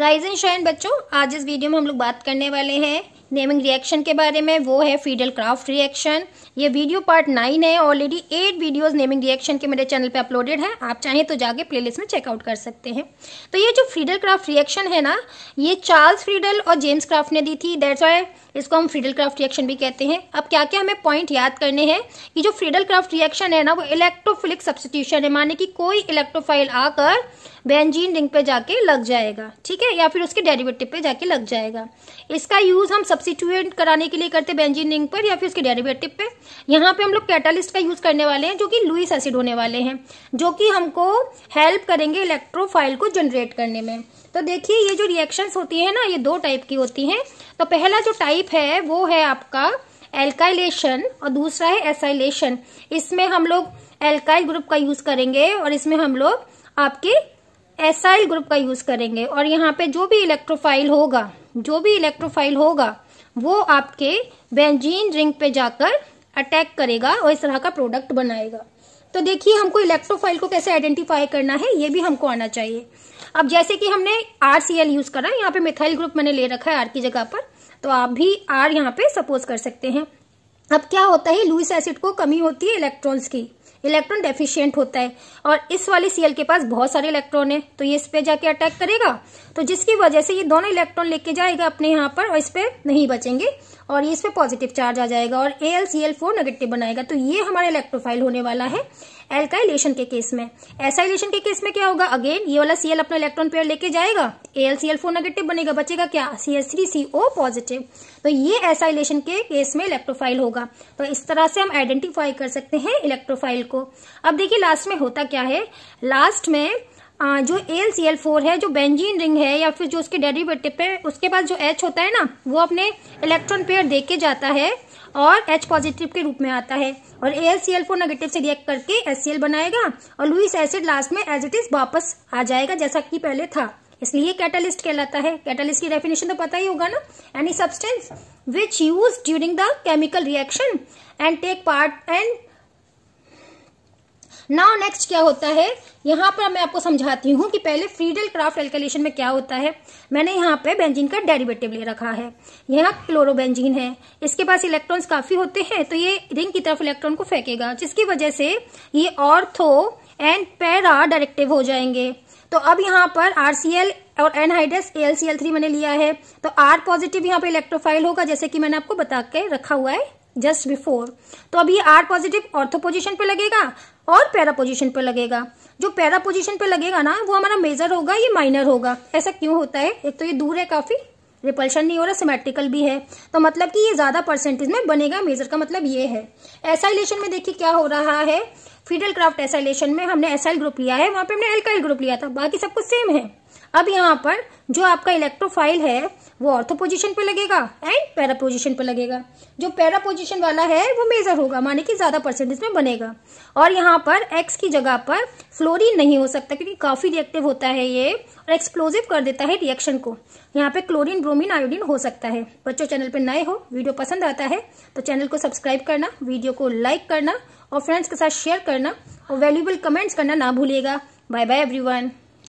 rise and shine बच्चों आज इस वीडियो में हम लोग बात करने वाले हैं नेमिंग रिएक्शन के बारे में वो है फीडल क्राफ्ट रिएक्शन ये वीडियो पार्ट नाइन है already eight videos naming reaction के मेरे चैनल पे अपलोडेड है आप चाहें तो जाके प्लेलिस्ट में चेकआउट कर सकते हैं तो ये जो फ्रीडल क्राफ्ट रिएक्शन है ना ये चार्ल्स फ्रीडल और जेम्स क्राफ्ट ने दी थी दैट्स वाई इसको हम फ्रीडल क्राफ्ट रिएक्शन भी कहते हैं अब क्या क्या हमें पॉइंट याद करने हैं कि जो फ्रीडल क्राफ्ट रिएक्शन है ना वो इलेक्ट्रोफिलिक सब्सिट्यूशन है माने कि कोई इलेक्ट्रोफाइल आकर बेंजीन रिंग पे जाके लग जाएगा ठीक है या फिर उसके डेरिवेटिव पे जाके लग जाएगा इसका यूज हम सब सब्सिट्यूएंट कराने के लिए करते बेंजीन रिंग पर या फिर उसके डेरिवेटिव पे यहाँ पे हम लोग कैटालिस्ट का यूज करने वाले हैं जो कि लुइस एसिड होने वाले हैं जो कि हमको हेल्प करेंगे इलेक्ट्रोफाइल को जनरेट करने में तो देखिए ये जो रिएक्शन होती है ना ये दो टाइप की होती है तो पहला जो टाइप है वो है आपका एल्काइलेशन और दूसरा है एसाइलेशन इसमें हम लोग एल्काइल ग्रुप का यूज करेंगे और इसमें हम लोग आपके एसाइल ग्रुप का यूज करेंगे और यहाँ पे जो भी इलेक्ट्रोफाइल होगा जो भी इलेक्ट्रोफाइल होगा वो आपके बेंजीन रिंग पे जाकर अटैक करेगा और इस तरह का प्रोडक्ट बनाएगा तो देखिए हमको इलेक्ट्रोफाइल को कैसे आइडेंटिफाई करना है ये भी हमको आना चाहिए अब जैसे कि हमने आर सी एल यूज करा यहाँ पे मिथाइल ग्रुप मैंने ले रखा है आर की जगह पर तो आप भी आर यहाँ पे सपोज कर सकते हैं अब क्या होता है लुइस एसिड को कमी होती है इलेक्ट्रॉन्स की इलेक्ट्रॉन डेफिशियंट होता है और इस वाले सीएल के पास बहुत सारे इलेक्ट्रॉन है तो ये इस पे जाके अटैक करेगा तो जिसकी वजह से ये दोनों इलेक्ट्रॉन लेके जाएगा अपने यहाँ पर और इस पे नहीं बचेंगे और ये इस पे पॉजिटिव चार्ज आ जाएगा और A L C L four negative बनाएगा तो ये हमारा इलेक्ट्रोफाइल होने वाला है एल्काइलेशन के केस में एसाइलेशन के केस में क्या होगा अगेन ये वाला सीएल अपना इलेक्ट्रॉन पेयर लेके जाएगा A L C L four negative बनेगा बचेगा क्या C S three C O positive तो ये एसाइलेशन के केस में इलेक्ट्रोफाइल होगा तो इस तरह से हम आइडेंटिफाई कर सकते हैं इलेक्ट्रोफाइल को को अब देखिए लास्ट में होता क्या है लास्ट में आ, जो एल सी एल फोर है जो बेंजीन रिंग है या फिर जो उसके डेरिवेटिव है उसके पास जो एच होता है ना वो अपने इलेक्ट्रॉन पेयर दे के जाता है और एच पॉजिटिव के रूप में आता है और L C L four negative से रिएक्ट करके एस सी एल बनाएगा और लुइस एसिड लास्ट में एज इट इज वापस आ जाएगा जैसा कि पहले था इसलिए कैटलिस्ट कहलाता है कैटलिस्ट की डेफिनेशन तो पता ही होगा ना any substance which use during the chemical reaction and take part and now next क्या होता है यहाँ पर मैं आपको समझाती हूँ कि पहले फ्रीडल क्राफ्ट एल्केलेशन में क्या होता है मैंने यहाँ पे बेंजीन का डेरिवेटिव ले रखा है यहाँ क्लोरोबेंजीन है इसके पास इलेक्ट्रॉन्स काफी होते हैं तो ये रिंग की तरफ इलेक्ट्रॉन को फेंकेगा जिसकी वजह से ये ऑर्थो एंड पैरा डायरेक्टिव हो जाएंगे तो अब यहाँ पर आरसीएल और एनहाइड्रस एल मैंने लिया है तो आर पॉजिटिव यहाँ पे इलेक्ट्रोफाइल होगा जैसे कि मैंने आपको बता के रखा हुआ है जस्ट बिफोर तो अब ये आर पॉजिटिव ऑर्थो पोजिशन पे लगेगा और पैरा पोजिशन पे लगेगा जो पैरा पोजिशन पे लगेगा ना वो हमारा मेजर होगा ये माइनर होगा ऐसा क्यों होता है एक तो ये दूर है काफी रिपल्शन नहीं हो रहा सिमेट्रिकल भी है तो मतलब कि ये ज्यादा परसेंटेज में बनेगा मेजर का मतलब ये है एसाइलेशन में देखिए क्या हो रहा है फीडल क्राफ्ट एसाइलेशन में हमने एसाइल ग्रुप लिया है वहां पे हमने एल्काइल ग्रुप लिया था बाकी सब कुछ सेम है अब यहाँ पर जो आपका इलेक्ट्रोफाइल है वो ऑर्थो पोजिशन पे लगेगा एंड पैरा पोजिशन पे लगेगा जो पैरा पोजिशन वाला है वो मेजर होगा माने कि ज्यादा परसेंटेज में बनेगा और यहाँ पर एक्स की जगह पर फ्लोरीन नहीं हो सकता क्योंकि काफी रिएक्टिव होता है ये और एक्सप्लोजिव कर देता है रिएक्शन को यहाँ पे क्लोरीन ब्रोमीन आयोडीन हो सकता है बच्चों चैनल पर नए हो वीडियो पसंद आता है तो चैनल को सब्सक्राइब करना वीडियो को लाइक करना और फ्रेंड्स के साथ शेयर करना और वैल्यूबल कमेंट्स करना ना भूलिएगा बाय बाय एवरी